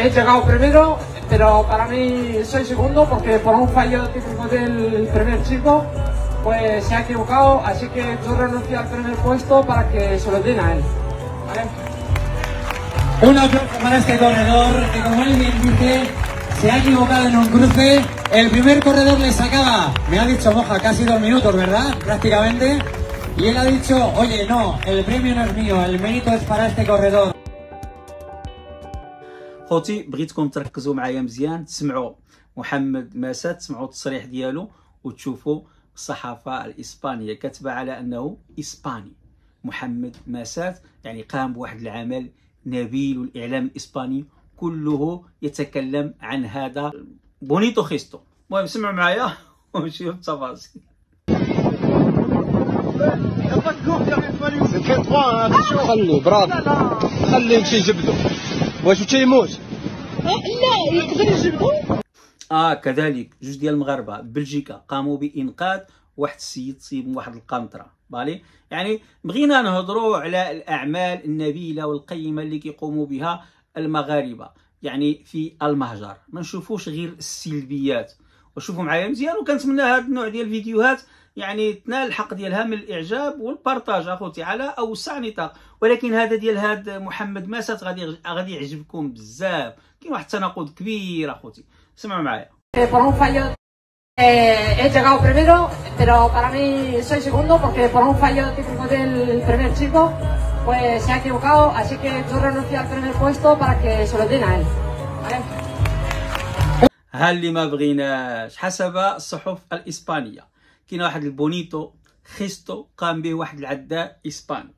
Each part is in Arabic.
he llegado primero, pero para mí soy segundo porque por un fallo típico del primer chico, pues se ha equivocado, así que yo renuncio al primer puesto para que se lo den a él. Un aplauso para este corredor que como él bien dice, se ha equivocado en un cruce. El primer corredor le sacaba, me ha dicho Moja, casi dos minutos, ¿verdad? Prácticamente. Y él ha dicho, oye, no, el premio no es mío, el mérito es para este corredor. خوتي بغيتكم تركزوا معايا مزيان تسمعوا محمد ماسات تسمعوا التصريح ديالو وتشوفوا الصحافه الاسبانيه كاتبه على انه اسباني محمد ماسات يعني قام بواحد العمل نبيل والاعلام الاسباني كله يتكلم عن هذا بونيتو خيستو المهم سمعوا معايا ونشوف التفاصيل خلي برافو خلي يمشي يجبدو واش حتى يموت لا يقدر يجبدو اه كذلك جوج ديال المغاربه بلجيكا قاموا بانقاذ واحد السيد صيب من واحد القنطره بالي يعني بغينا نهضروا على الاعمال النبيله والقيمه اللي كيقوموا بها المغاربه يعني في المهجر ما نشوفوش غير السلبيات وشوفوا معايا مزيان وكنتمنى هذا النوع ديال الفيديوهات يعني تنال الحق ديالها من الاعجاب والبارطاج اخوتي على اوسع نطاق ولكن هذا ديال هاد محمد ماسات غادي غادي يعجبكم بزاف كاين واحد التناقض كبير اخوتي سمعوا معايا Eh, he llegado primero, pero para mí soy segundo porque por un fallo típico del primer chico, pues se ha equivocado, así que yo renuncio al primer puesto para que se lo den a él. ¿Vale? ها اللي ما بغيناش حسب الصحف الإسبانية كاين واحد البونيتو خيستو قام به واحد العداء إسباني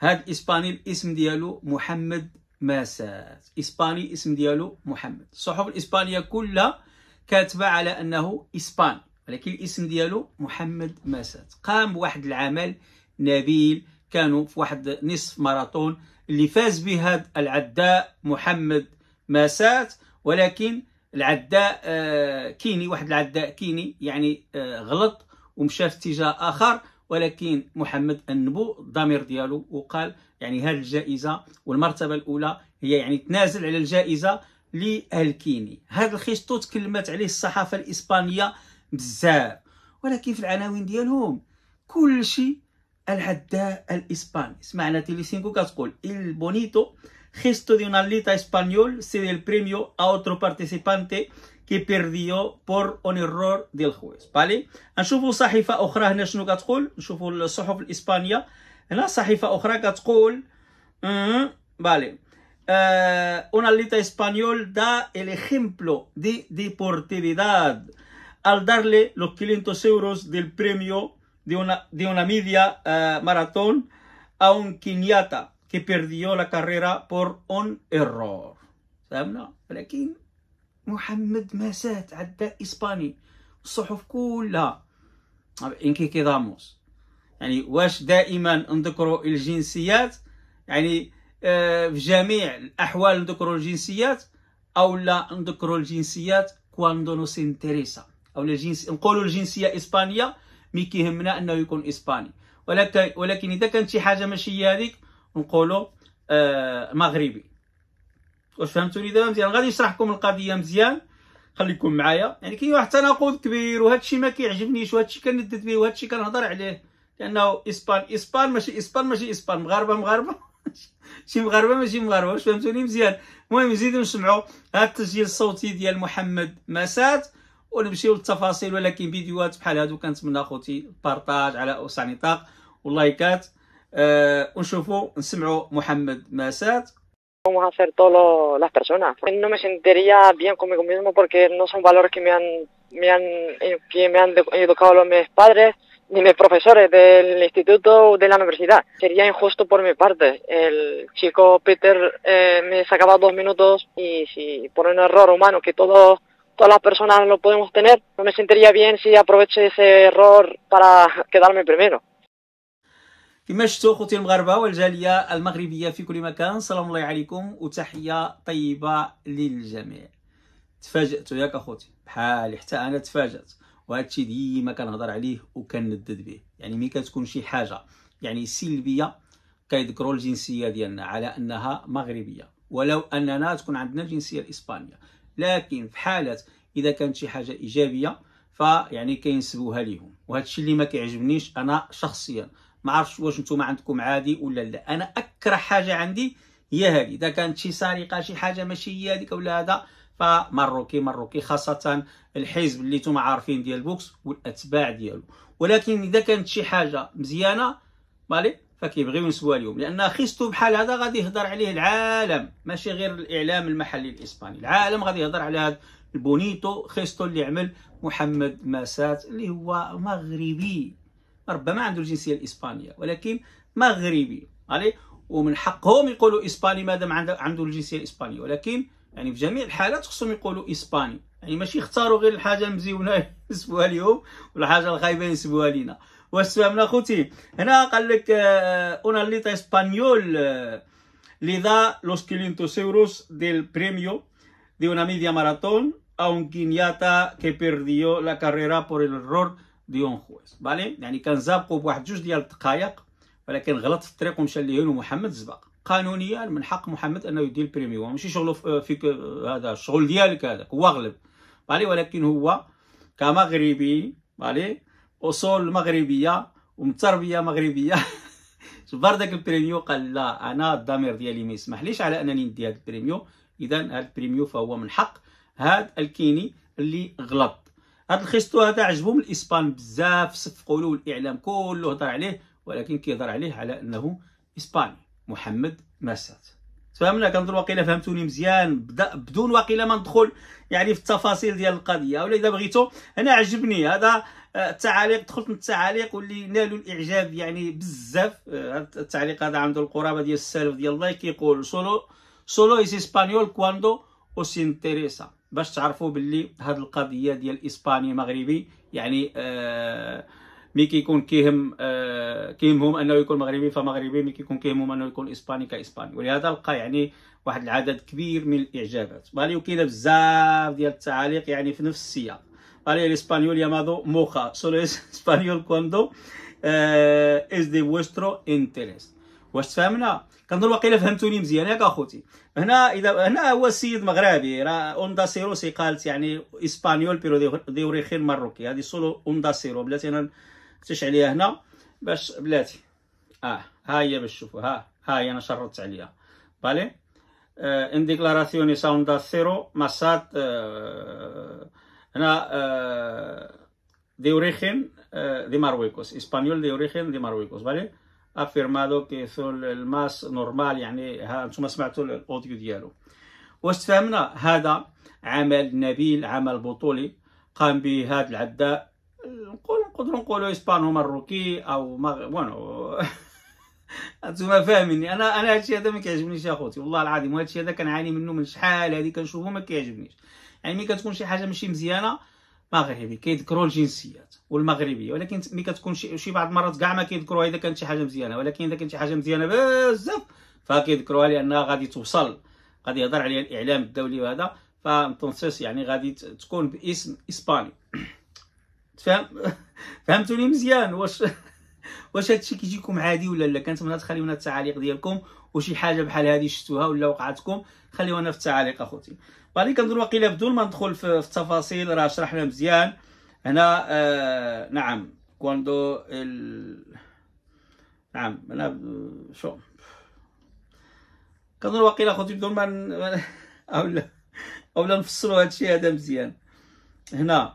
هاد الإسباني الاسم ديالو محمد ماسات إسباني اسم ديالو محمد الصحف الإسبانية كلها كاتبة على أنه إسباني ولكن الاسم ديالو محمد ماسات قام بواحد العمل نبيل كانوا في واحد نصف ماراطون اللي فاز به هذا العداء محمد ماسات ولكن العداء آه، كيني واحد العداء كيني يعني آه، غلط ومشى في اتجاه اخر ولكن محمد النبو الضمير ديالو وقال يعني هذه الجائزه والمرتبه الاولى هي يعني تنازل على الجائزه للكيني هذا الخيشطو تكلمت عليه الصحافه الاسبانيه بزاف ولكن في العناوين ديالهم كل شيء العداء الاسباني سمعنا تيليسينكو كتقول البونيتو gesto de un atleta español se dé el premio a otro participante que perdió por un error del juez ¿vale? نشوفوا صحيفة أخرى هنا شنو كتقول نشوفوا الصحف الإسبانية هنا صحيفة أخرى كتقول vale eh, un atleta español da el ejemplo de deportividad al darle los 500 euros del premio de una, de una media eh, maratón a un quiniata que perdió la carrera por un error فهمنا ولكن محمد ما سات عدى اسباني الصحف كلها كي داموس يعني واش دائما نذكروا الجنسيات يعني آه، في جميع الاحوال نذكروا الجنسيات او لا نذكروا الجنسيات كواندو نوس انتريسا او الجنس نقولوا الجنسيه اسبانيه مي كيهمنا انه يكون اسباني ولكن ولكن اذا كانت شي حاجه ماشي هي هذيك نقولوا آه، مغربي واش فهمتوني دابا مزيان غادي نشرح لكم القضيه مزيان خليكم معايا يعني كاين واحد التناقض كبير وهذا الشيء ما كيعجبنيش وهذا الشيء كندد به وهذا الشيء كنهضر عليه لانه اسبان اسبان ماشي اسبان ماشي اسبان مغاربه مغاربه شي مغاربه ماشي مغاربه واش فهمتوني مزيان المهم نزيدو نسمعوا هذا التسجيل الصوتي ديال محمد مسات ونمشيو للتفاصيل ولكن فيديوهات بحال هادو كنتمنى اخوتي بارطاج على اوسع نطاق واللايكات Eh, ونشوفوا نسمعوا محمد ماسات cómo hacer todas las personas. Eh, no me sentiría bien conmigo mismo porque no son valores que me han, eh, que me han educado los mis padres ni mis profesores del instituto o de la universidad. Sería injusto por mi parte. El chico Peter eh, me sacaba dos minutos y si por un error humano que todas las personas lo podemos tener, no me sentiría bien si aproveche ese error para quedarme primero. كما شفتوا خوتي المغاربه والجاليه المغربيه في كل مكان سلام الله عليكم وتحيه طيبه للجميع تفاجات ياك اخوتي بحالي حتى انا تفاجات وهذا الشيء ديما كنهضر عليه وكندد به يعني ملي كتكون شي حاجه يعني سلبيه كيذكروا الجنسيه ديالنا على انها مغربيه ولو اننا تكون عندنا الجنسيه الاسبانيه لكن في حاله اذا كانت شي حاجه ايجابيه فيعني كينسبوها ليهم وهذا الشيء اللي ما كيعجبنيش انا شخصيا ما عرفتش واش نتوما عندكم عادي ولا لا انا اكره حاجه عندي هي هذه اذا كانت شي سرقه شي حاجه ماشي هي هذيك ولا هذا فمروكي مروكي خاصه الحزب اللي نتوما عارفين ديال بوكس والاتباع ديالو ولكن اذا كانت شي حاجه مزيانه مالي فكيبغيو ينسبوها اليوم لان خيستو بحال هذا غادي يهضر عليه العالم ماشي غير الاعلام المحلي الاسباني العالم غادي يهضر على هذا البونيتو خيستو اللي عمل محمد ماسات اللي هو مغربي ربما عنده الجنسيه الاسبانيه ولكن مغربي علي ومن حقهم يقولوا اسباني مادام عنده عنده الجنسيه الاسبانيه ولكن يعني في جميع الحالات خصهم يقولوا اسباني يعني ماشي اختاروا غير الحاجه المزيونه يسبوها اليوم والحاجه الخايبه يسبوها لينا واش فهمنا خوتي هنا قال لك اون الليت اسبانيول لذا los 500 euros del premio بريميو una media maratón اون كينياتا كي بيرديو لا كاريرا بور el ديون خويس بالي يعني كان زابقو بواحد جوج ديال الدقائق ولكن غلط في الطريق ومشى ليهون محمد زباق قانونيا من حق محمد انه يدير البريميو ماشي شغلو فيك هذا الشغل ديالك هذاك هو غلب بالي ولكن هو كمغربي بالي اصول مغربيه ومتربيه مغربيه جبر داك البريميو قال لا انا الضمير ديالي ما يسمحليش على انني ندي هذا البريميو اذا هذا البريميو فهو من حق هذا الكيني اللي غلط هاد الخيستو هذا عجبهم الاسبان بزاف صفقوا له الاعلام كله هضر عليه ولكن كيهضر عليه على انه اسباني محمد ماسات فهمنا كنظن واقيلا فهمتوني مزيان بدون واقيلا ما ندخل يعني في التفاصيل ديال القضيه ولا اذا بغيتو انا عجبني هذا آه، التعاليق دخلت من التعاليق واللي نالوا الاعجاب يعني بزاف آه، التعليق هذا عنده القرابه ديال السالف ديال الله كيقول سولو سولو اسبانيول كواندو او سينتيريسا باش تعرفوا باللي هاد القضيه ديال اسباني مغربي يعني آه مي كيكون كيهم آه كيهمهم انه يكون مغربي فمغربي مي كيكون كيهمهم انه يكون اسباني كاسباني ولهذا لقى يعني واحد العدد كبير من الاعجابات بالي وكاينه بزاف ديال التعاليق يعني في نفس السياق بالي الاسبانيول يماضو موخا سولو اسبانيول كوندو از اس دي فوسترو انتريس واش تفهمنا كنظن واقيلا فهمتوني مزيان ياك اخوتي هنا اذا هنا هو السيد مغربي راه اوندا سيروسي قالت يعني اسبانيول بيرو دي اوريخين ماروكي هذه سولو اوندا سيرو بلاتي انا نكتش عليها هنا باش بلاتي اه ها هي باش تشوفوا ها ها هي انا شرطت عليها بالي آه، ان ديكلاراسيوني ساوندا سيرو ماسات آه، هنا آه، دي اوريخين دي مارويكوس اسبانيول دي اوريخين دي مارويكوس بالي افيرمالو كيثول الماس نورمال يعني ها انتم سمعتوا الاوديو ديالو واش تفهمنا هذا عمل نبيل عمل بطولي قام به هذا العداء نقول نقدروا نقولوا اسبانو مروكي او ما بونو انتم فاهميني انا انا هادشي هذا ما كيعجبنيش اخوتي والله العظيم وهادشي هذا كنعاني منه من شحال هذه كنشوفه ما كيعجبنيش يعني ملي كتكون شي حاجه ماشي مزيانه مغربي كيذكروا الجنسيات والمغربيه ولكن ملي كتكون شي, شي بعض المرات كاع ما كيذكروها اذا كانت شي حاجه مزيانه ولكن اذا كانت شي حاجه مزيانه بزاف فكيذكروها لانها غادي توصل غادي يهضر عليها الاعلام الدولي وهذا فانتونسيس يعني غادي تكون باسم اسباني تفهم فهمتوني مزيان واش واش هادشي كيجيكم عادي ولا لا كنتمنى تخليونا التعاليق ديالكم وشي حاجه بحال هذه شفتوها ولا وقعتكم خليونا في التعاليق اخوتي بالي كنظن وقيله بدون ما ندخل في التفاصيل راه شرحنا مزيان هنا آه نعم كوندو ال... نعم انا شو كنظن وقيله اخوتي بدون ما ن... اولا اولا نفسروا هادشي هذا مزيان هنا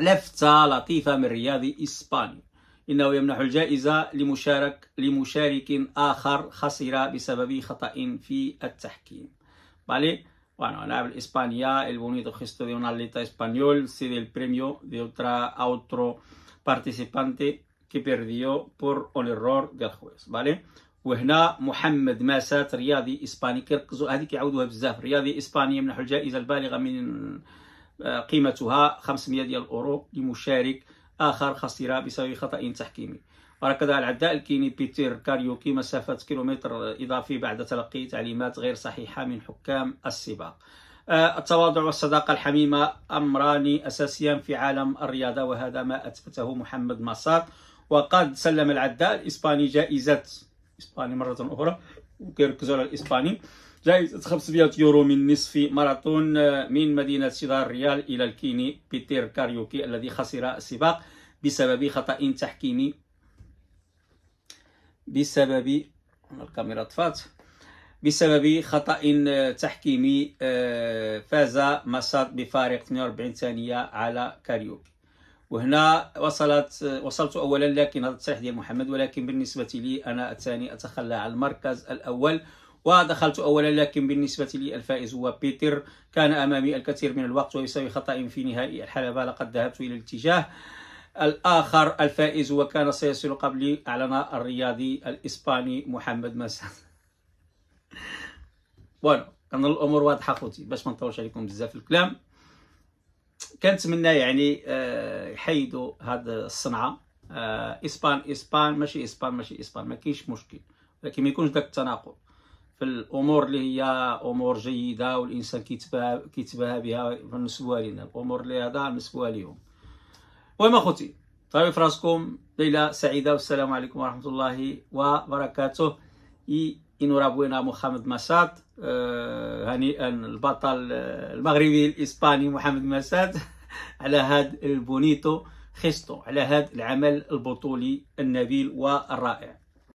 لفته لطيفه من رياضي اسباني إنه يمنح الجائزة لمشارك لمشارك آخر خسر بسبب خطأ في التحكيم بالي Bueno, en España el bonito gesto de un atleta español cede el premio de otra a otro participante que perdió por el error del juez ¿Vale? وهنا محمد ماسات رياضي اسباني كيركزو هذه كيعاودوها بزاف رياضي اسباني يمنح الجائزه البالغه من آه، قيمتها 500 ديال الاورو لمشارك آخر خسر بسبب خطأ تحكيمي وركز العداء الكيني بيتر كاريوكي مسافة كيلومتر إضافي بعد تلقي تعليمات غير صحيحة من حكام السباق آه، التواضع والصداقة الحميمة أمران أساسيان في عالم الرياضة وهذا ما أثبته محمد ماسات وقد سلم العداء الإسباني جائزة إسباني مرة أخرى وكيركزوا على الإسباني جائزة 500 يورو من نصف ماراثون آه، من مدينة سيدار الريال إلى الكيني بيتر كاريوكي الذي خسر السباق بسبب خطأ تحكيمي بسبب الكاميرا طفات بسبب خطأ آه، تحكيمي آه، فاز مساط بفارق 42 ثانية على كاريوكي وهنا وصلت وصلت اولا لكن هذا التصريح ديال محمد ولكن بالنسبه لي انا الثاني اتخلى عن المركز الاول ودخلت أولا لكن بالنسبة لي الفائز هو بيتر كان أمامي الكثير من الوقت ويساوي خطأ في نهائي الحلبة لقد ذهبت إلى الاتجاه الآخر الفائز وكان سيصل قبلي أعلن الرياضي الإسباني محمد مسعد بون كان الأمور واضحة خوتي باش ما نطولش عليكم بزاف الكلام كنتمنى يعني آه، يحيدوا هاد الصنعة آه، إسبان إسبان ماشي إسبان ماشي إسبان ما كاينش مشكل لكن ما يكونش داك التناقض في الامور اللي هي امور جيده والانسان كيتباهى بها بالنسبه لنا الامور اللي هذا بالنسبه لهم المهم اخوتي طيب في راسكم ليله سعيده والسلام عليكم ورحمه الله وبركاته إنو رابوينا محمد مسات آه هنيئا البطل آه، المغربي الاسباني محمد مساد على هذا البونيتو خيستو على هذا العمل البطولي النبيل والرائع